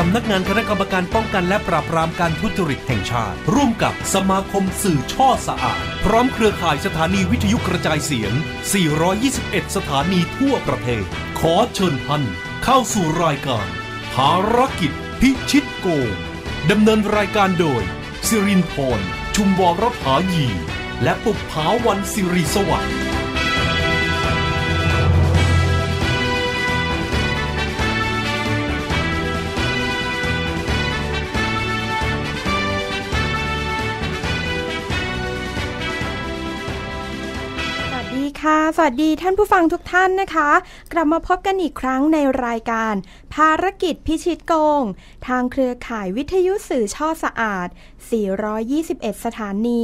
สำนักงานคณะกรรมการป้องกัน และปราบปรามการทุจริตแห่งชาติ ร่วมกับสมาคมสื่อช่อสะอาดพร้อมเครือข่ายสถานีวิทยุกระจายเสียง 421 สถานีทั่วประเทศขอเชิญพันเข้าสู่รายการ ภารกิจพิชิตโกงดำเนินรายการโดยสิรินพรชุมวรรัฐายี และปุกผาวันสิริสวัสดิ์ค่ะสวัสดีท่านผู้ฟังทุกท่านนะคะ กลับมาพบกันอีกครั้งในรายการ ภารกิจพิชิตโกง ทางเครือข่ายวิทยุสื่อช่อสะอาด 421 สถานี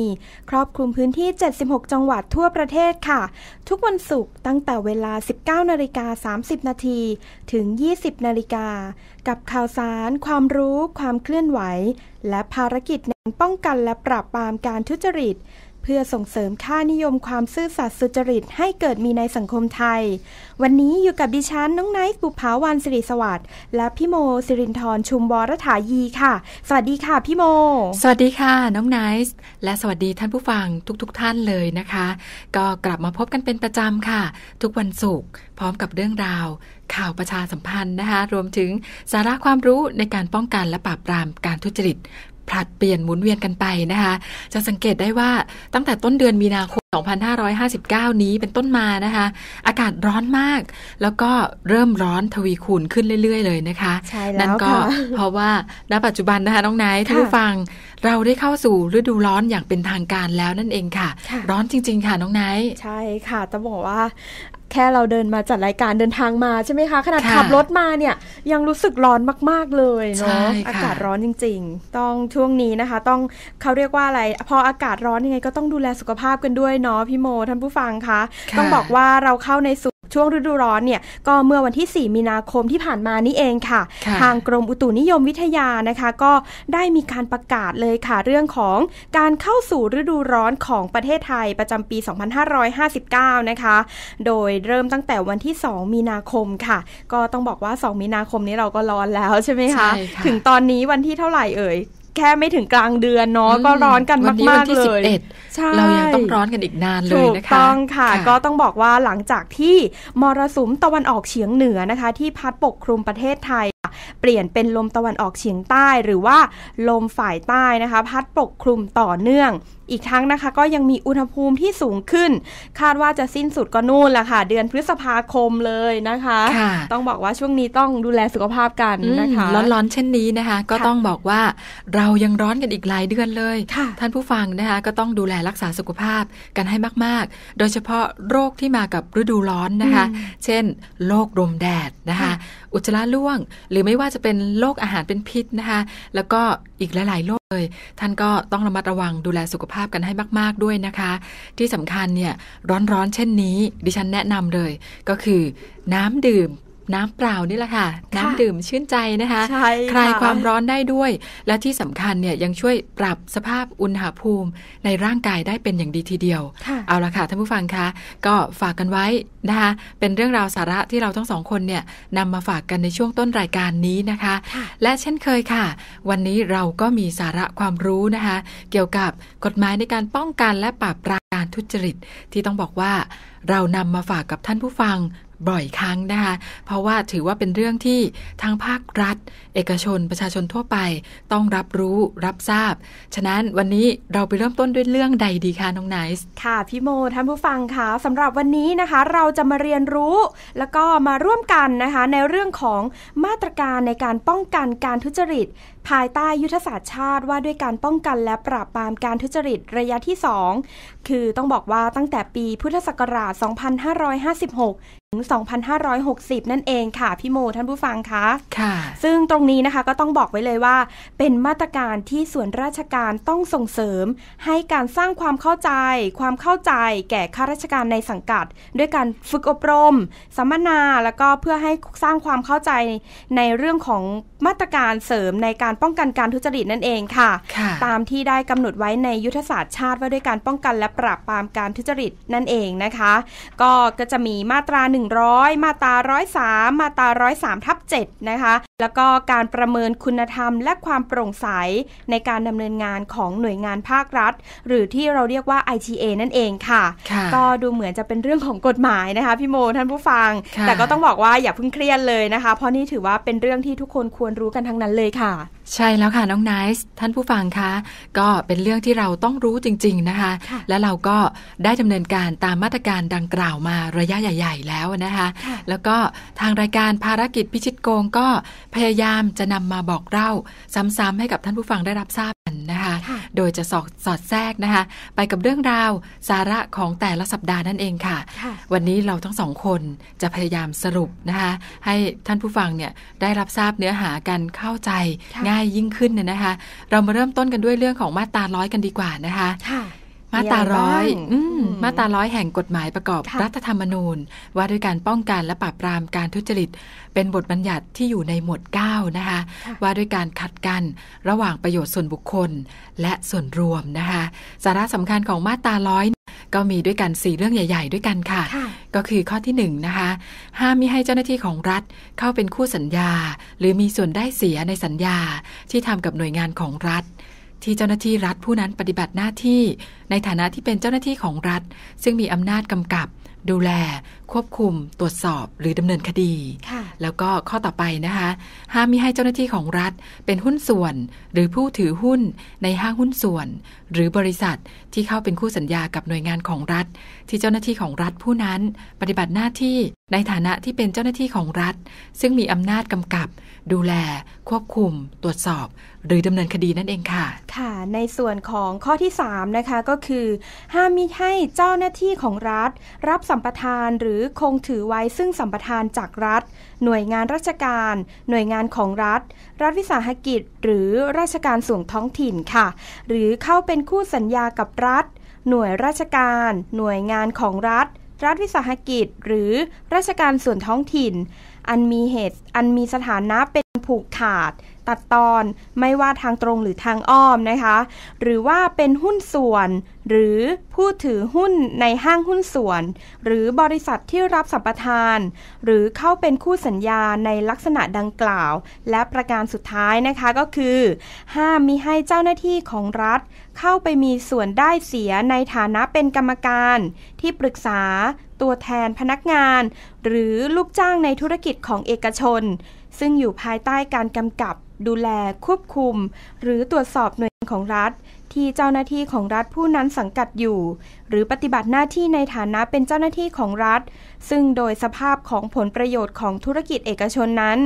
ครอบคลุมพื้นที่ 76 จังหวัดทั่วประเทศค่ะ ทุกวันศุกร์ตั้งแต่เวลา 19 นาฬิกา30 นาที ถึง 20 นาฬิกากับข่าวสาร ความรู้ ความเคลื่อนไหว และภารกิจในป้องกันและปราบปรามการทุจริตเพื่อส่งเสริมค่านิยมความซื่อสัตย์สุจริตให้เกิดมีในสังคมไทย วันนี้อยู่กับดิฉันน้องไนท์บุภาวันสิริสวัสดิ์และพี่โมสิรินทร์ชุมบรถายีค่ะ สวัสดีค่ะพี่โม สวัสดีค่ะ น้องไนท์และสวัสดีท่านผู้ฟังทุกๆทท่านเลยนะคะ ก็กลับมาพบกันเป็นประจำค่ะ ทุกวันศุกร์พร้อมกับเรื่องราว ข่าวประชาสัมพันธ์นะคะ รวมถึงสาระความรู้ในการป้องกันและปราบปรามการทุจริตผลัดเปลี่ยนหมุนเวียนกันไปนะคะ จะสังเกตได้ว่าตั้งแต่ต้นเดือนมีนาคม 2559 นี้เป็นต้นมานะคะ อากาศร้อนมาก แล้วก็เริ่มร้อนทวีคูณขึ้นเรื่อย ๆ เลยนะคะ ใช่แนั่นก็เพราะว่าณปัจจุบันนะคะน้องไนท์ท่านผู้ฟังเราได้เข้าสู่ฤดูร้อนอย่างเป็นทางการแล้วนั่นเองค่ะ ร้อนจริง ๆค่ะ น้องไนท์ใช่ค่ะจะบอกว่าแค่เราเดินมาจัดรายการเดินทางมาใช่ไหมคะขนาดขับรถมาเนี่ยยังรู้สึกร้อนมากๆเลยเนาะอากาศร้อนจริง ๆ ต้องช่วงนี้นะคะต้องเขาเรียกว่าอะไรพออากาศร้อนยังไงก็ต้องดูแลสุขภาพกันด้วยเนาะพี่โมท่านผู้ฟังคะต้องบอกว่าเราเข้าในช่วงฤดูร้อนเนี่ยก็เมื่อวันที่ 4 มีนาคมที่ผ่านมานี้เองค่ะ ทางกรมอุตุนิยมวิทยานะคะ ก็ได้มีการประกาศเลยค่ะ เรื่องของการเข้าสู่ฤดูร้อนของประเทศไทยประจำปี 2559 นะคะ โดยเริ่มตั้งแต่วันที่ 2 มีนาคมค่ะ ก็ต้องบอกว่า 2 มีนาคมนี้เราก็ร้อนแล้วใช่ไหมคะ ถึงตอนนี้วันที่เท่าไหร่เอ่ยแค่ไม่ถึงกลางเดือนเนาะก็ร้อนกันมาก ๆ เลยใช่เรายังต้องร้อนกันอีกนานเลยนะคะถูกต้องค่ะ ก็ต้องบอกว่าหลังจากที่มรสุมตะวันออกเฉียงเหนือนะคะ ที่พัดปกคลุมประเทศไทยเปลี่ยนเป็นลมตะวันออกเฉียงใต้ หรือว่าลมฝ่ายใต้นะคะ พัดปกคลุมต่อเนื่องอีกทั้งนะคะ ก็ยังมีอุณหภูมิที่สูงขึ้น คาดว่าจะสิ้นสุดก็นู่นแหละค่ะเดือนพฤษภาคมเลยนะคะคะ ต้องบอกว่าช่วงนี้ต้องดูแลสุขภาพกันนะคะร้อนๆเช่นนี้นะคะก็ต้องบอกว่าเรายังร้อนกันอีกหลายเดือนเลยท่านผู้ฟังนะคะก็ต้องดูแลรักษาสุขภาพกันให้มากๆ โดยเฉพาะโรคที่มากับฤดูร้อนนะคะ เช่นโรคลมแดดนะคะอุจจาระร่วงหรือไม่ว่าจะเป็นโรคอาหารเป็นพิษนะคะ แล้วก็อีกหลาย ๆ โรคเลย ท่านก็ต้องระมัดระวังดูแลสุขภาพกันให้มาก ๆ ด้วยนะคะ ที่สำคัญเนี่ย ร้อน ๆ เช่นนี้ ดิฉันแนะนำเลย ก็คือน้ำดื่มน้ำเปล่านี่แหละค่ะ น้ำดื่มชื่นใจนะคะ ใคลายความร้อนได้ด้วย และที่สำคัญเนี่ยยังช่วยปรับสภาพอุณหภูมิในร่างกายได้เป็นอย่างดีทีเดียว เอาละค่ะท่านผู้ฟังคะก็ฝากกันไว้นะคะเป็นเรื่องราวสาระที่เราทั้งสองคนเนี่ยนำมาฝากกันในช่วงต้นรายการนี้นะคะ และเช่นเคยค่ะ วันนี้เราก็มีสาระความรู้นะคะ เกี่ยวกับกฎหมายในการป้องกันและปราบปรามการทุจริตที่ต้องบอกว่าเรานำมาฝากกับท่านผู้ฟังบ่อยครั้งนะคะ เพราะว่าถือว่าเป็นเรื่องที่ทางภาครัฐ เอกชนประชาชนทั่วไปต้องรับรู้รับทราบ ฉะนั้นวันนี้เราไปเริ่มต้นด้วยเรื่องใดดีคะน้องไนซ์ค่ะพี่โมท่านผู้ฟังคะสำหรับวันนี้นะคะ เราจะมาเรียนรู้ แล้วก็มาร่วมกันนะคะในเรื่องของมาตรการในการป้องกันการทุจริต ภายใต้ยุทธศาสตร์ชาติ ว่าด้วยการป้องกันและปราบปรามการทุจริตระยะที่2คือต้องบอกว่าตั้งแต่ปีพุทธศักราช 2556 ถึง 2560 นั่นเองค่ะพี่โมท่านผู้ฟังคะ ค่ะ ซึ่งตรงนี้นะคะก็ต้องบอกไว้เลยว่า เป็นมาตรการที่ส่วนราชการต้องส่งเสริม ให้การสร้างความเข้าใจ ความเข้าใจแก่ข้าราชการในสังกัด ด้วยการฝึกอบรมสัมมนาแล้วก็เพื่อให้สร้างความเข้าใจในเรื่องของมาตรการเสริมในการป้องกันการทุจริตนั่นเองค่ะคะตามที่ได้กำหนดไว้ในยุทธศาสตร์ชาติว่าด้วยการป้องกันและปราบปรามการทุจริตนั่นเองนะคะ ก็ก็จะมีมาตรา 100มาตรา103มาตรา103ทับ7นะคะ แล้วก็การประเมินคุณธรรม และความโปร่งใส ในการดำเนินงานของหน่วยงานภาครัฐ หรือที่เราเรียกว่า ITA นั่นเองค่ะ ก็ดูเหมือนจะเป็นเรื่องของกฎหมายนะคะพี่โมท่านผู้ฟัง แต่ก็ต้องบอกว่าอย่าเพิ่งเครียดเลยนะคะ เพราะนี่ถือว่าเป็นเรื่องที่ทุกคนควรรู้กันทั้งนั้นเลยค่ะใช่แล้วค่ะน้องไนซ์ท่านผู้ฟังคะก็เป็นเรื่องที่เราต้องรู้จริงๆนะคะและเราก็ได้ดำเนินการตามมาตรการดังกล่าวมาระยะใหญ่ๆ แล้วนะคะ แล้วก็ทางรายการภารกิจพิชิตโกงก็พยายามจะนำมาบอกเล่าซ้ำๆให้กับท่านผู้ฟังได้รับทราบกันนะคะโดยจะสอดสอดแทรกนะคะไปกับเรื่องราวสาระของแต่ละสัปดาห์นั่นเองค่ะ วันนี้เราทั้งสองคนจะพยายามสรุปนะคะให้ท่านผู้ฟังเนี่ยได้รับทราบเนื้อหากันเข้าใจง่ายยิ่งขึ้นเนี่ยนะคะ เรามาเริ่มต้นกันด้วยเรื่องของมาตราร้อยกันดีกว่านะคะมาตราร้อยมาตราร้อยแห่งกฎหมายประกอบรัฐธรรมนูญ ว่าด้วยการป้องกันและปราบปรามการทุจริตเป็นบทบัญญัติที่อยู่ในหมวด9นะคะ ว่าด้วยการขัดกันระหว่างประโยชน์ส่วนบุคคลและส่วนรวมนะคะ สาระสำคัญของมาตราร้อยก็มีด้วยกัน 4 เรื่องใหญ่ ๆ ด้วยกันค่ะ ก็คือข้อที่1นนะคะ ห้ามมิให้เจ้าหน้าที่ของรัฐ เข้าเป็นคู่สัญญา หรือมีส่วนได้เสียในสัญญาที่ทำกับหน่วยงานของรัฐ ที่เจ้าหน้าที่รัฐผู้นั้นปฏิบัติหน้าที่ ในฐานะที่เป็นเจ้าหน้าที่ของรัฐ ซึ่งมีอำนาจกำกับดูแลควบคุมตรวจสอบหรือดำเนินคดี แล้วก็ข้อต่อไปนะคะห้ามมิให้เจ้าหน้าที่ของรัฐ เป็นหุ้นส่วน หรือผู้ถือหุ้นในห้างหุ้นส่วน หรือบริษัทที่เข้าเป็นคู่สัญญากับหน่วยงานของรัฐ ที่เจ้าหน้าที่ของรัฐ ผู้นั้นปฏิบัติหน้าที่ในฐานะที่เป็นเจ้าหน้าที่ของรัฐ ซึ่งมีอำนาจกำกับ ดูแลควบคุมตรวจสอบหรือดำเนินคดีนั่นเองค่ะ ค่ะ ในส่วนของข้อที่3นะคะก็คือห้ามมิให้เจ้าหน้าที่ของรัฐรับสัมปทานหรือือคงถือไว้ซึ่งสัมปทานจากรัฐ หน่วยงานราชการ หน่วยงานของรัฐ รัฐวิสาหกิจ หรือราชการส่วนท้องถิ่นค่ะ หรือเข้าเป็นคู่สัญญากับรัฐ หน่วยราชการ หน่วยงานของรัฐ รัฐวิสาหกิจ หรือราชการส่วนท้องถิ่น อันมีเหตุอันมีสถานะเป็นผูกขาดตัดตอนไม่ว่าทางตรงหรือทางอ้อมนะคะ หรือว่าเป็นหุ้นส่วน หรือผู้ถือหุ้นในห้างหุ้นส่วน หรือบริษัทที่รับสัมปทาน หรือเข้าเป็นคู่สัญญาในลักษณะดังกล่าว และประการสุดท้ายนะคะก็คือ ห้ามมิให้เจ้าหน้าที่ของรัฐ เข้าไปมีส่วนได้เสียในฐานะเป็นกรรมการ ที่ปรึกษาตัวแทนพนักงาน หรือลูกจ้างในธุรกิจของเอกชน ซึ่งอยู่ภายใต้การกำกับดูแลควบคุม หรือตรวจสอบหน่วยงานของรัฐ ที่เจ้าหน้าที่ของรัฐผู้นั้นสังกัดอยู่ หรือปฏิบัติหน้าที่ในฐานะเป็นเจ้าหน้าที่ของรัฐ ซึ่งโดยสภาพของผลประโยชน์ของธุรกิจเอกชนนั้น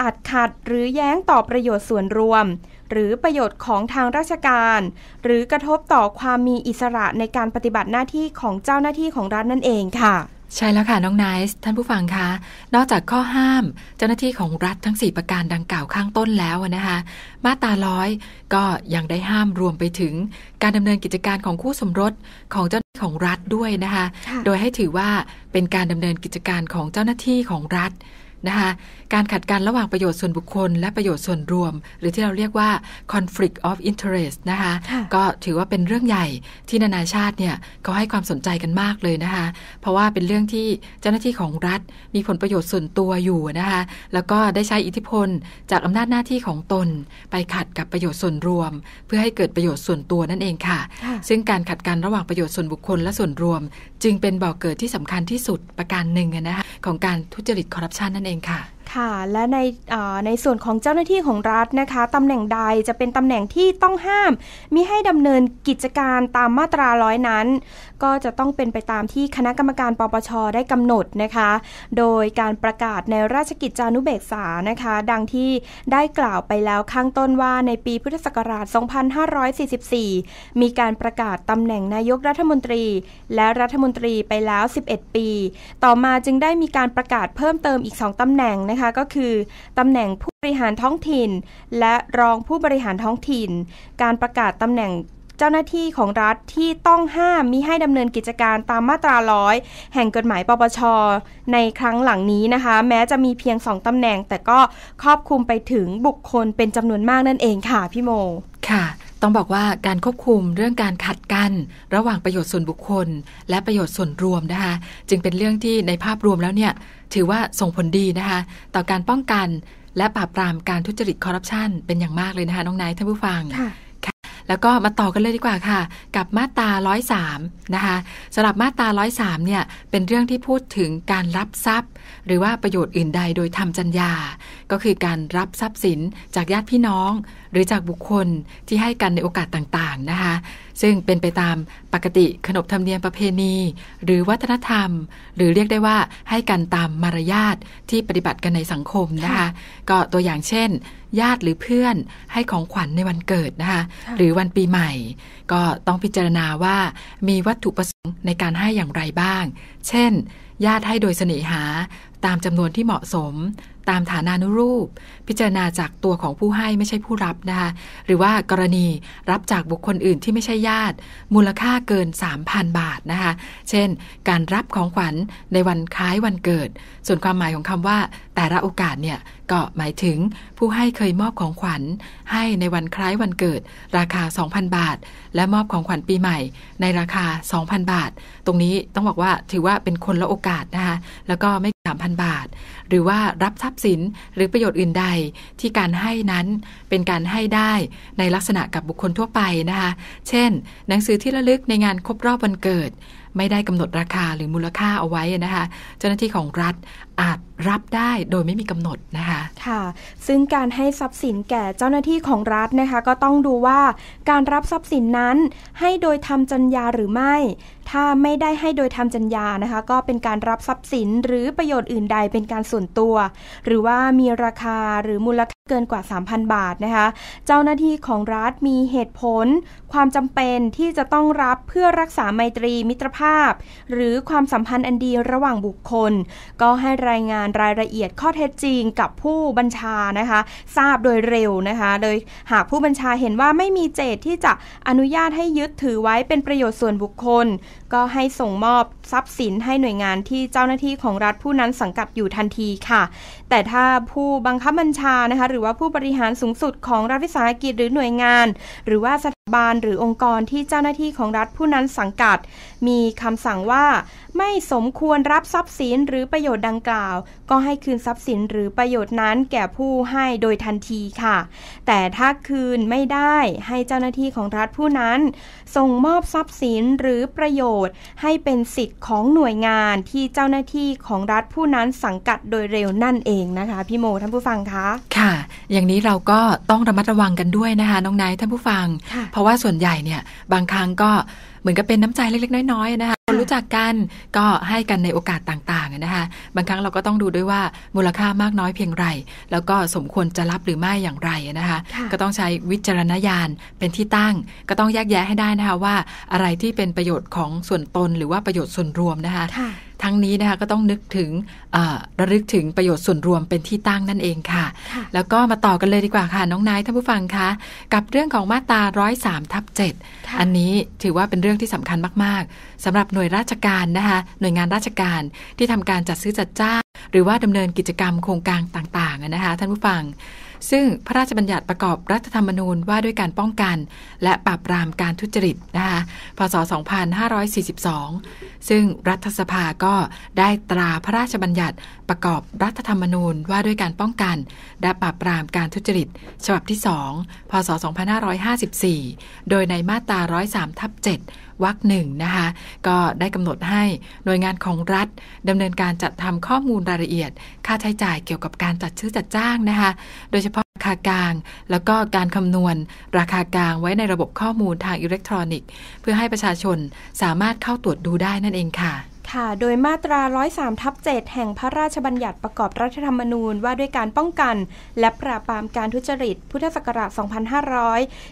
อาจขัดหรือแย้งต่อประโยชน์ส่วนรวม หรือประโยชน์ของทางราชการ หรือกระทบต่อความมีอิสระในการปฏิบัติหน้าที่ของเจ้าหน้าที่ของรัฐนั่นเองค่ะใช่แล้วค่ะน้องไนซ์ท่านผู้ฟังคะ นอกจากข้อห้ามเจ้าหน้าที่ของรัฐทั้ง 4ประการดังกล่าวข้างต้นแล้วนะคะ มาตราร้อยก็ยังได้ห้ามรวมไปถึงการดำเนินกิจการของคู่สมรสของเจ้าหน้าที่ของรัฐด้วยนะคะ โดยให้ถือว่าเป็นการดำเนินกิจการของเจ้าหน้าที่ของรัฐนะคะการขัดกันระหว่างประโยชน์ส่วนบุคคลและประโยชน์ส่วนรวม หรือที่เราเรียกว่า conflict of interest นะคะก็ถือว่าเป็นเรื่องใหญ่ที่นานาชาติเนี่ย เขาให้ความสนใจกันมากเลยนะคะเพราะว่าเป็นเรื่องที่เจ้าหน้าที่ของรัฐมีผลประโยชน์ส่วนตัวอยู่นะคะแล้วก็ได้ใช้อิทธิพลจากอำนาจหน้าที่ของตนไปขัดกับประโยชน์ส่วนรวม เพื่อให้เกิดประโยชน์ส่วนตัวนั่นเองค่ะซึ่งการขัดกันระหว่างประโยชน์ส่วนบุคคลและส่วนรวม จึงเป็นบ่อกเกิดที่สำคัญที่สุดประการหนึ่งนะคะของการทุจริตคอร์รัปชันนั่นเอง你看。ค่ะและในในส่วนของเจ้าหน้าที่ของรัฐนะคะตำแหน่งใดจะเป็นตำแหน่งที่ต้องห้ามมิให้ดำเนินกิจการตามมาตราร้อยนั้น ก็จะต้องเป็นไปตามที่คณะกรรมการปปชได้กำหนดนะคะ โดยการประกาศในราชกิจจานุเบกษานะคะดังที่ได้กล่าวไปแล้วข้างต้นว่า ในปีพุทธศักราช 2544 มีการประกาศตำแหน่งนายกรัฐมนตรี และรัฐมนตรีไปแล้ว 11 ปี ต่อมาจึงได้มีการประกาศเพิ่มเติมอีก2ตำแหน่งนะคะคะก็คือ ตำแหน่งผู้บริหารท้องถิ่น และรองผู้บริหารท้องถิ่น การประกาศตำแหน่งเจ้าหน้าที่ของรัฐที่ต้องห้ามมิให้ดำเนินกิจการตามมาตราร้อยแห่งกฎหมายปปชในครั้งหลังนี้นะคะ แม้จะมีเพียงสองตำแหน่ง แต่ก็ครอบคลุมไปถึงบุคคลเป็นจำนวนมากนั่นเองค่ะพี่โม ค่ะต้องบอกว่าการควบคุมเรื่องการขัดกัน ระหว่างประโยชน์ส่วนบุคคล และประโยชน์ส่วนรวมนะคะจึงเป็นเรื่องที่ในภาพรวมแล้วเนี่ยถือว่าส่งผลดีนะคะ ต่อการป้องกันและปราบปรามการทุจริตคอร์รัปชันเป็นอย่างมากเลยนะคะน้องนายท่านผู้ฟังแล้วก็มาต่อกันเลยดีกว่าค่ะกับมาตาร้อยสามนะคะสำหรับมาตาร้อยสามเนี่ยเป็นเรื่องที่พูดถึงการรับทรัพย์ หรือว่าประโยชน์อื่นใดโดยทำจัญญาก็คือการรับทรัพย์สินจากญาติพี่น้อง หรือจากบุคคลที่ให้กันในโอกาสต่างๆนะคะซึ่งเป็นไปตามปกติขนบธรรมเนียมประเพณี หรือวัฒนธรรม หรือเรียกได้ว่าให้กันตามมารยาทที่ปฏิบัติกันในสังคมนะคะก็ตัวอย่างเช่นญาติหรือเพื่อนให้ของขวัญในวันเกิดนะคะหรือวันปีใหม่ ก็ต้องพิจารณาว่ามีวัตถุประสงค์ในการให้อย่างไรบ้าง เช่นญาติให้โดยเสน่หาตามจำนวนที่เหมาะสม ตามฐานานุรูป พิจารณาจากตัวของผู้ให้ไม่ใช่ผู้รับนะคะหรือว่ากรณีรับจากบุคคลอื่นที่ไม่ใช่ญาติมูลค่าเกิน 3,000 บาทนะคะเช่น การรับของขวัญในวันคล้ายวันเกิด ส่วนความหมายของคำว่าแต่ละโอกาสเนี่ยก็หมายถึงผู้ให้เคยมอบของขวัญให้ในวันคล้ายวันเกิด ราคา 2,000 บาทและมอบของขวัญปีใหม่ ในราคา 2,000 บาท ตรงนี้ต้องบอกว่าถือว่าเป็นคนละโอกาสนะคะ แล้วก็ไม่ 3,000 บาทหรือว่ารับทรัพย์สินหรือประโยชน์อื่นใด ที่การให้นั้นเป็นการให้ได้ในลักษณะกับบุคคลทั่วไป นะคะเช่น หนังสือที่ระลึกในงานครบรอบวันเกิดไม่ได้กำหนดราคาหรือมูลค่าเอาไว้ นะคะเจ้าหน้าที่ของรัฐอาจรับได้โดยไม่มีกำหนด นะคะค่ะ ซึ่งการให้ทรัพย์สินแก่เจ้าหน้าที่ของรัฐนะคะก็ต้องดูว่าการรับทรัพย์สินนั้น ให้โดยทำจัญญาหรือไม่ ถ้าไม่ได้ให้โดยทำจัญญานะคะก็เป็นการรับทรัพย์สินหรือประโยชน์อื่นใดเป็นการส่วนส่วนตัว หรือว่ามีราคาหรือมูลค่าเกินกว่า 3,000 บาท นะคะ เจ้าหน้าที่ของรัฐมีเหตุผล ความจำเป็นที่จะต้องรับเพื่อรักษาไมตรีมิตรภาพ หรือความสัมพันธ์อันดีระหว่างบุคคล ก็ให้รายงานรายละเอียดข้อเท็จจริงกับผู้บัญชานะคะทราบโดยเร็วนะคะ โดยหากผู้บัญชาเห็นว่าไม่มีเจตที่จะอนุญาตให้ยึดถือไว้เป็นประโยชน์ส่วนบุคคล ก็ให้ส่งมอบทรัพย์สินให้หน่วยงานที่เจ้าหน้าที่ของรัฐผู้นั้นสังกัดอยู่ทันทีค่ะ แต่ถ้าผู้บังคับบัญชา นะคะหรืรือว่าผู้บริหารสูงสุดของรัฐวิสาหกิจหรือหน่วยงาน หรือว่าสถาบันหรือองค์กรที่เจ้าหน้าที่ของรัฐผู้นั้นสังกัด มีคำสั่งว่าไม่สมควรรับทรัพย์สินหรือประโยชน์ดังกล่าว ก็ให้คืนทรัพย์สิน หรือประโยชน์นั้นแก่ผู้ให้โดยทันทีค่ะ แต่ถ้าคืนไม่ได้ให้เจ้าหน้าที่ของรัฐผู้นั้น ส่งมอบทรัพย์สินหรือประโยชน์ ให้เป็นสิทธิ์ของหน่วยงานที่เจ้าหน้าที่ของรัฐผู้นั้นสังกัดโดยเร็วนั่นเองนะคะ พี่โมท่านผู้ฟังคะค่ะ อย่างนี้เราก็ต้องระมัดระวังกันด้วยนะคะน้องนายท่านผู้ฟัง เพราะว่าส่วนใหญ่เนี่ยบางครั้งก็มือนกับเป็นน้ำใจเล็กๆ น้อยๆนะคะ คนรู้จักกันก็ให้กันในโอกาสต่างๆนะคะ บางครั้งเราก็ต้องดูด้วยว่ามูลค่ามากน้อยเพียงไร แล้วก็สมควรจะรับหรือไม่อย่างไรนะคะ ก็ต้องใช้วิจารณญาณเป็นที่ตั้ง ก็ต้องแยกแยะให้ได้นะคะว่าอะไรที่เป็นประโยชน์ของส่วนตน หรือว่าประโยชน์ส่วนรวมนะคะทั้งนี้นะคะก็ต้องนึกถึงระลึกถึงประโยชน์ส่วนรวมเป็นที่ตั้งนั่นเองค่ะ แล้วก็มาต่อกันเลยดีกว่าค่ะน้องนายท่านผู้ฟังคะกับเรื่องของมาตราสามทับเจดอันนี้ถือว่าเป็นเรื่องที่สำคัญมากๆ สำหรับหน่วยราชการนะคะหน่วยงานราชการที่ทำการจัดซื้อจัดจ้างหรือว่าดำเนินกิจกรรมโครงการต่างๆนะคะท่านผู้ฟังซึ่งพระราชบัญญัติประกอบรัฐธรรมนูญว่าด้วยการป้องกัน และปราบปรามการทุจริตนะคะ พศ 2542 ซึ่งรัฐสภาก็ได้ตราพระราชบัญญัติประกอบรัฐธรรมนูญว่าด้วยการป้องกันและปราบปรามการทุจริตฉบับที่ 2พศ 2554 โดยในมาตรา 103ทับ7วรรคหนึ่งนะคะก็ได้กำหนดให้หน่วยงานของรัฐดำเนินการจัดทำข้อมูลรายละเอียดค่าใช้จ่ายเกี่ยวกับการจัดซื้อจัดจ้างนะคะโดยเฉพาะราคากลาง แล้วก็การคำนวณราคากลางไว้ในระบบข้อมูลทางอิเล็กทรอนิกส์ เพื่อให้ประชาชนสามารถเข้าตรวจดูได้นั่นเองค่ะค่ะโดยมาตรา 103 ทับ7แห่งพระราชบัญญัติประกอบรัฐธรรมนูญว่าด้วยการป้องกันและปราบปรามการทุจริต พุทธศักราช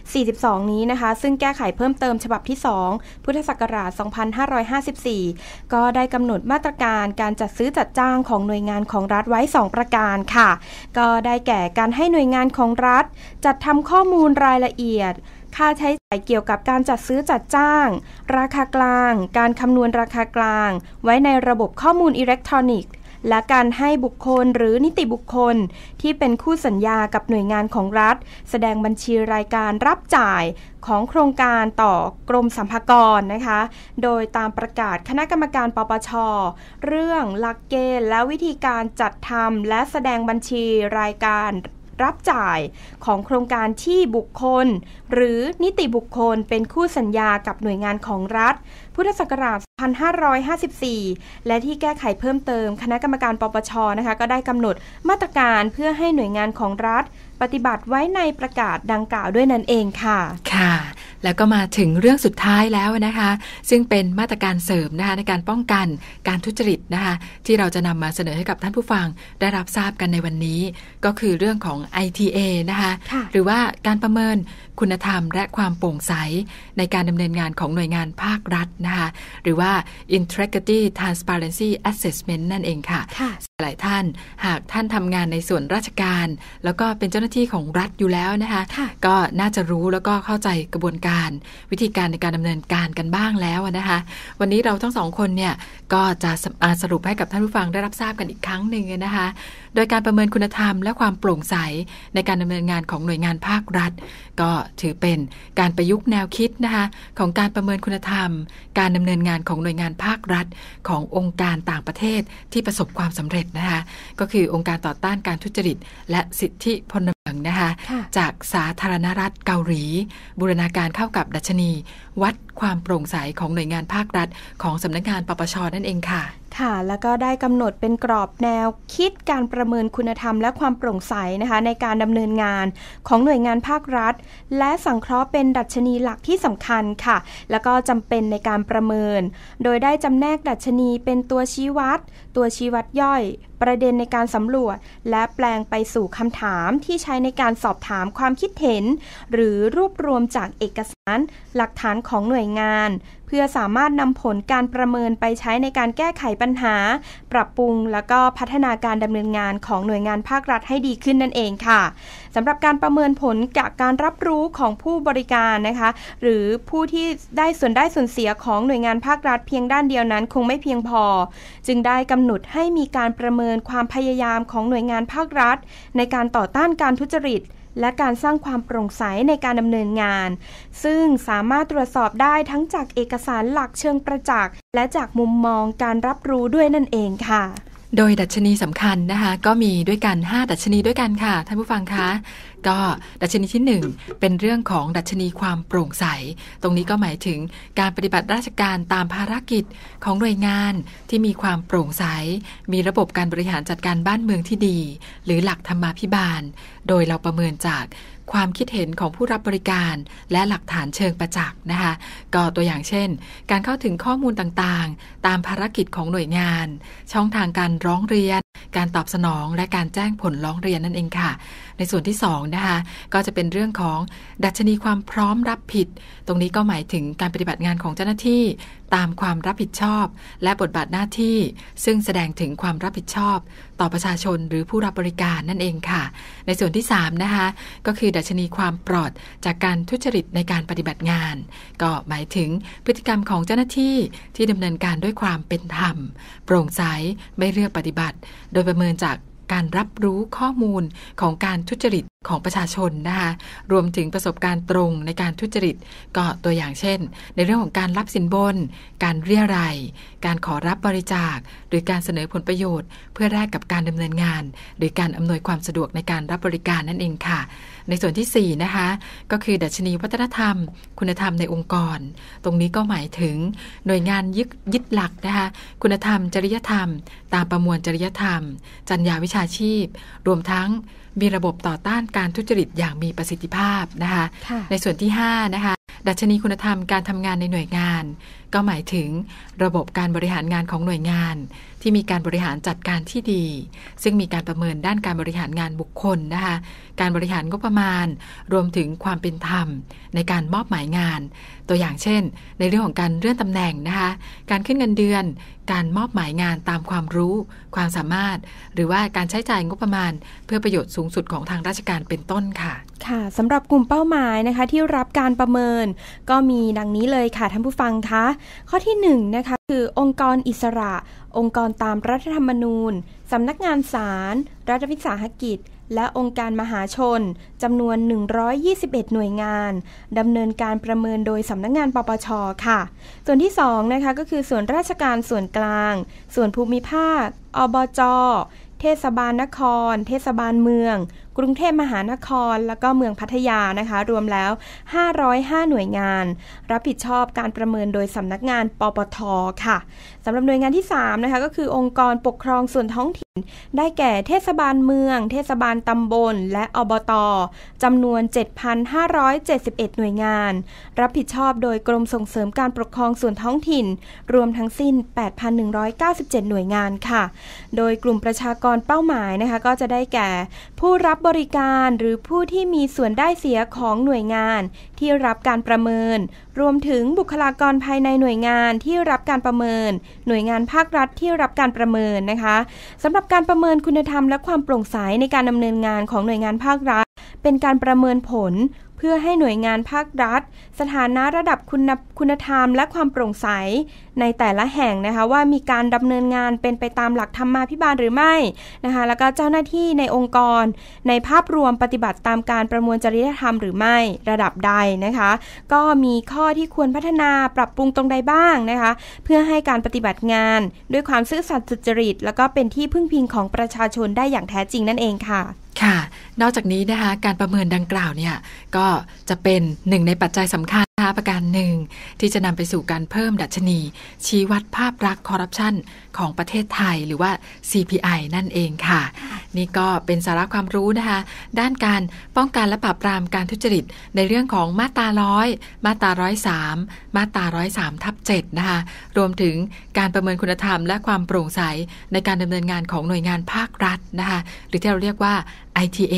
2542 นี้นะคะซึ่งแก้ไขเพิ่มเติมฉบับที่ 2 พุทธศักราช 2554 ก็ได้กำหนดมาตรการการจัดซื้อจัดจ้างของหน่วยงานของรัฐไว้ 2 ประการค่ะ ก็ได้แก่การให้หน่วยงานของรัฐจัดทำข้อมูลรายละเอียดค่าใช้จ่ายเกี่ยวกับการจัดซื้อจัดจ้าง ราคากลาง การคำนวณราคากลาง ไว้ในระบบข้อมูลอิเล็กทรอนิกส์ และการให้บุคคลหรือนิติบุคคล ที่เป็นคู่สัญญากับหน่วยงานของรัฐ แสดงบัญชีรายการรับจ่ายของโครงการต่อกรมสัมภากรนะคะ โดยตามประกาศคณะกรรมการปปชเรื่องหลักเกณฑ์ และวิธีการจัดทำและแสดงบัญชีรายการรับจ่ายของโครงการที่บุคคล หรือนิติบุคคลเป็นคู่สัญญากับหน่วยงานของรัฐพุทธศักราช2554 และที่แก้ไขเพิ่มเติม คณะกรรมการปปช นะคะ ก็ได้กำหนดมาตรการเพื่อให้หน่วยงานของรัฐ ปฏิบัติไว้ในประกาศดังกล่าวด้วยนั่นเองค่ะ ค่ะ แล้วก็มาถึงเรื่องสุดท้ายแล้วนะคะ ซึ่งเป็นมาตรการเสริมนะคะ ในการป้องกันการทุจริต นะคะ ที่เราจะนำมาเสนอให้กับท่านผู้ฟังได้รับทราบกันในวันนี้ก็คือเรื่องของ ITA นะคะคะหรือว่าการประเมินคุณธรรม และความโปร่งใสในการดำเนินงานของหน่วยงานภาครัฐะคะหรือว่า integrity transparency assessment นั่นเองค่ะหลายท่านหากท่านทำงานในส่วนราชการ แล้วก็เป็นเจ้าหน้าที่ของรัฐอยู่แล้วนะคะคะก็น่าจะรู้แล้วก็เข้าใจกระบวนการวิธีการในการดำเนินการกันบ้างแล้วนะคะวันนี้เราทั้งสองคนเนี่ยก็จะสรุปให้กับท่านผู้ฟังได้รับทราบกันอีกครั้งหนึ่งนะคะโดยการประเมินคุณธรรมและความโปร่งใสในการดำเนินงานของหน่วยงานภาครัฐ ก็ถือเป็นการประยุกต์แนวคิดนะคะของการประเมินคุณธรรม การดำเนินงานของหน่วยงานภาครัฐ ขององค์การต่างประเทศที่ประสบความสำเร็จนะคะก็คือองค์การต่อต้านการทุจริต และสิทธิพลเมืองนะคะจากสาธารณรัฐเกาหลีบูรณาการเข้ากับดัชนีวัดความโปร่งใสของหน่วยงานภาครัฐ ของสำนักงานปปชนั่นเองค่ะ ค่ะ แล้วก็ได้กำหนดเป็นกรอบแนวคิดการประเมินคุณธรรมและความโปร่งใสนะคะในการดำเนินงานของหน่วยงานภาครัฐ และสังเคราะห์เป็นดัชนีหลักที่สำคัญค่ะ แล้วก็จำเป็นในการประเมิน โดยได้จำแนกดัชนีเป็นตัวชี้วัด ตัวชี้วัดย่อย ประเด็นในการสำรวจ และแปลงไปสู่คำถามที่ใช้ในการสอบถามความคิดเห็น หรือรวบรวมจากเอกสารานหลักฐานของหน่วยงาน เพื่อสามารถนำผลการประเมินไปใช้ในการแก้ไขปัญหา ปรับปรุง และก็พัฒนาการดำเนินงานของหน่วยงานภาครัฐให้ดีขึ้นนั่นเองค่ะสำหรับการประเมินผลจากการรับรู้ของผู้บริการนะคะ หรือผู้ที่ได้ส่วนได้ส่วนเสียของหน่วยงานภาครัฐเพียงด้านเดียวนั้นคงไม่เพียงพอ จึงได้กำหนดให้มีการประเมินความพยายามของหน่วยงานภาครัฐ ในการต่อต้านการทุจริตและการสร้างความโปร่งใสในการดำเนินงาน ซึ่งสามารถตรวจสอบได้ทั้งจากเอกสารหลักเชิงประจักษ์และจากมุมมองการรับรู้ด้วยนั่นเองค่ะโดยดัชนีสำคัญนะคะ ก็มีด้วยกัน 5 ดัชนีด้วยกันค่ะ ท่านผู้ฟังคะก็ดัชนีที่ 1 เป็นเรื่องของดัชนีความโปร่งใส ตรงนี้ก็หมายถึงการปฏิบัติราชการตามภารกิจของหน่วยงานที่มีความโปร่งใส มีระบบการบริหารจัดการบ้านเมืองที่ดี หรือหลักธรรมาภิบาล โดยเราประเมินจากความคิดเห็นของผู้รับบริการและหลักฐานเชิงประจักษ์นะคะก็ตัวอย่างเช่น การเข้าถึงข้อมูลต่างๆ ตามภารกิจของหน่วยงาน ช่องทางการร้องเรียน การตอบสนอง และการแจ้งผลร้องเรียนนั่นเองค่ะ ในส่วนที่2นะคะก็จะเป็นเรื่องของดัชนีความพร้อมรับผิด ตรงนี้ก็หมายถึงการปฏิบัติงานของเจ้าหน้าที่ ตามความรับผิดชอบ และบทบาทหน้าที่ซึ่งแสดงถึงความรับผิดชอบต่อประชาชนหรือผู้รับบริการนั่นเองค่ะ ในส่วนที่ 3 นะคะก็คือดัชนีความปลอดจากการทุจริตในการปฏิบัติงาน ก็หมายถึงพฤติกรรมของเจ้าหน้าที่ที่ดำเนินการด้วยความเป็นธรรม โปร่งใส ไม่เลือกปฏิบัติ โดยประเมินจากการรับรู้ข้อมูลของการทุจริตของประชาชนนะคะ รวมถึงประสบการณ์ตรงในการทุจริตก็ตัวอย่างเช่น ในเรื่องของการรับสินบน การเรียรัยการขอรับบริจาค หรือการเสนอผลประโยชน์ เพื่อแลกกับการดำเนินงานหรือการอำนวยความสะดวกในการรับบริการนั่นเองค่ะในส่วนที่ 4 นะคะก็คือ ดัชนีวัฒนธรรม คุณธรรมในองค์กร ตรงนี้ก็หมายถึงหน่วยงานยึดยึดหลักนะคะคุณธรรม จริยธรรม ตามประมวลจริยธรรม จรรยาวิชาชีพ รวมทั้งมีระบบต่อต้านการทุจริตอย่างมีประสิทธิภาพนะคะ ในส่วนที่ 5 นะคะดัชนีคุณธรรมการทำงานในหน่วยงาน ก็หมายถึง ระบบการบริหารงานของหน่วยงาน ที่มีการบริหารจัดการที่ดี ซึ่งมีการประเมินด้านการบริหารงานบุคคลนะคะการบริหารงบประมาณรวมถึงความเป็นธรรม ในการมอบหมายงานตัวอย่างเช่น ในเรื่องของการเลื่อนตำแหน่งนะคะ การขึ้นเงินเดือน การมอบหมายงานตามความรู้ ความสามารถ หรือว่าการใช้จ่ายงบประมาณ เพื่อประโยชน์สูงสุดของทางราชการเป็นต้นค่ะ ค่ะสำหรับกลุ่มเป้าหมายนะคะ ที่รับการประเมินก็มีดังนี้เลยค่ะท่านผู้ฟังคะข้อที่1นนะคะคือองค์กรอิสระองค์กรตามรัฐธรรมนูญสำนักงานศาลรัฐวิสาหกิจและองค์การมหาชนจำนวน 121 หน่วยงานดำเนินการประเมินโดยสำนักงงาน ปปชค่ะ ส่วนที่2นะคะก็คือส่วนราชการส่วนกลาง ส่วนภูมิภาค อบจ เทศบาลนคร เทศบาลเมืองกรุงเทพมหานคร และก็เมืองพัทยานะคะ รวมแล้ว 505 หน่วยงาน รับผิดชอบการประเมินโดยสำนักงานปปทค่ะสำหรับหน่วยงานที่3นะคะก็คือองค์กรปกครองส่วนท้องถิ่น ได้แก่เทศบาลเมือง เทศบาลตำบล และอบตจำนวน 7,571 หน่วยงาน รับผิดชอบโดยกรมส่งเสริมการปกครองส่วนท้องถิ่น รวมทั้งสิ้น 8,197 หน่วยงานค่ะ โดยกลุ่มประชากรเป้าหมายนะคะก็จะได้แก่ผู้รับบบริการหรือผู้ที่มีส่วนได้เสียของหน่วยงานที่รับการประเมิน รวมถึงบุคลากรภายในหน่วยงานที่รับการประเมิน หน่วยงานภาครัฐที่รับการประเมินนะคะสำหรับการประเมินคุณธรรมและความโปร่งใสในการดำเนินงานของหน่วยงานภาครัฐ เป็นการประเมินผลเพื่อให้หน่วยงานภาครัฐ สถานะระดับคุณคุณธรรม และความโปร่งใส ในแต่ละแห่งนะคะว่ามีการดำเนินงานเป็นไปตามหลักธรรมาภิบาลหรือไม่นะคะ แล้วก็เจ้าหน้าที่ในองค์กร ในภาพรวมปฏิบัติตามการประมวลจริยธรรมหรือไม่ระดับใดนะคะ ก็มีข้อที่ควรพัฒนาปรับปรุงตรงใดบ้างนะคะ เพื่อให้การปฏิบัติงานด้วยความซื่อสัตย์สุจริตแล้วก็เป็นที่พึ่งพิงของประชาชนได้อย่างแท้จริงนั่นเองค่ะค่ะนอกจากนี้นะคะการประเมินดังกล่าวเนี่ยก็จะเป็นหนึ่งในปัจจัยสำคัญนะคะประการหนึ่ง ที่จะนำไปสู่การเพิ่มดัชนี ชี้วัดภาพรักคอร์รัปชันของประเทศไทย หรือว่า CPI นั่นเองค่ะ นี่ก็เป็นสาระความรู้นะคะด้านการป้องกันและปราบปรามการทุจริต ในเรื่องของมาตราร้อยมาตราร้อยสามมาตราร้อยสามทับเจ็ดนะคะรวมถึงการประเมินคุณธรรมและความโปร่งใสในการดำเนินงานของหน่วยงานภาครัฐนะคะหรือที่เราเรียกว่า ITA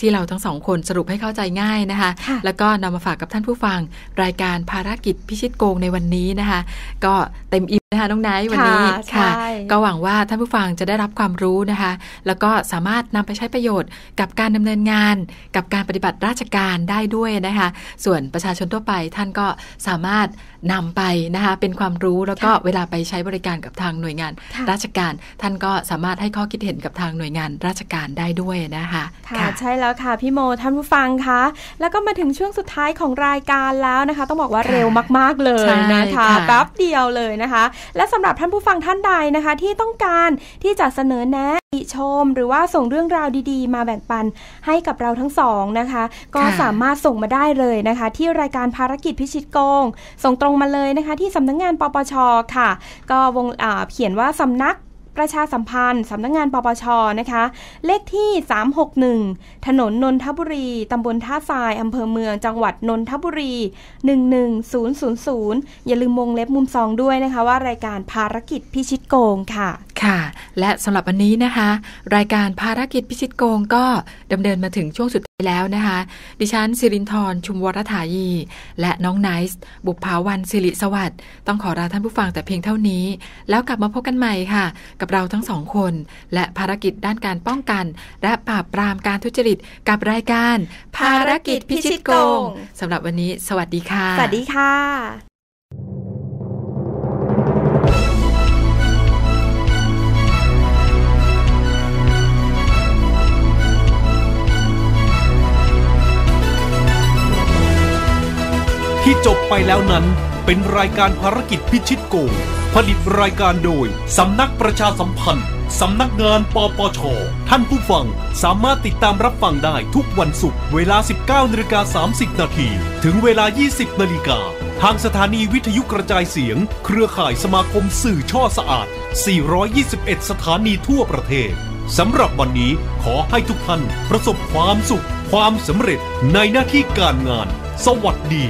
ที่เราทั้งสองคนสรุปให้เข้าใจง่ายนะคะ แล้วก็นำมาฝากกับท่านผู้ฟังรายการภารกิจพิชิตโกงในวันนี้นะคะ ก็เต็มอิ่มนะคะน้องไนท์วันนี้ค่ะ ก็หวังว่าท่านผู้ฟังจะได้รับความรู้นะคะ แล้วก็สามารถนำไปใช้ประโยชน์ กับการดำเนินงาน กับการปฏิบัติราชการได้ด้วยนะคะ ส่วนประชาชนทั่วไปท่านก็สามารถนำไปนะคะเป็นความรู้แล้วก็เวลาไปใช้บริการกับทางหน่วยงาน ราชการ ท่านก็สามารถให้ข้อคิดเห็นกับทางหน่วยงานราชการได้ด้วยนะคะ ค่ะใช่แล้วค่ะพี่โมท่านผู้ฟังคะแล้วก็มาถึงช่วงสุดท้ายของรายการแล้วนะคะต้องบอกว่าเร็วมากๆเลยนะคะแป๊บเดียวเลยนะคะและสำหรับท่านผู้ฟังท่านใดนะคะ ที่ต้องการที่จะเสนอแนะติชมหรือว่าส่งเรื่องราวดีๆมาแบ่งปันให้กับเราทั้งสองนะคะ ก็สามารถส่งมาได้เลยนะคะ ที่รายการภารกิจพิชิตโกง ส่งตรงมาเลยนะคะ ที่สำนักงงานปปชค่ะ ก็วงเขียนว่าสำนักประชาสัมพันธ์สำนักงงานปปชนะคะ เลขที่ 361 ถนนนนทบุรีตำบลท่าทรายอำเภอเมืองจังหวัดนนทบุรี 11000 อย่าลืมมงเล็บมุมซองด้วยนะคะ ว่ารายการภารกิจพิชิตโกงค่ะค่ะและสำหรับวันนี้นะคะ รายการภารกิจพิชิตโกงก็ดำเนินมาถึงช่วงสุดท้ายแล้วนะคะ ดิฉันสิรินทร์ชุมวรถายีและน้องไนส์บุภาวันสิริสวัสดิ์ต้องขอลาท่านผู้ฟังแต่เพียงเท่านี้ แล้วกลับมาพบกันใหม่ค่ะ กับเราทั้งสองคน และภารกิจด้านการป้องกัน และปราบปรามการทุจริตกับรายการ ภารกิจพิชิตโกงสำหรับวันนี้ สวัสดีค่ะ สวัสดีค่ะที่จบไปแล้วนั้นเป็นรายการภารกิจพิชิตโกง ผลิตรายการโดยสำนักประชาสัมพันธ์ สำนักงานปปช ท่านผู้ฟังสามารถติดตามรับฟังได้ทุกวันศุกร์เวลา 19นากา30 นาทีถึงเวลา 20นาฬิกาทางสถานีวิทยุกระจายเสียง เครือข่ายสมาคมสื่อช่อสะอาด 421 สถานีทั่วประเทศสำหรับวันนี้ขอให้ทุกท่านประสบความสุข ความสำเร็จในหน้าที่การงาน สวัสดี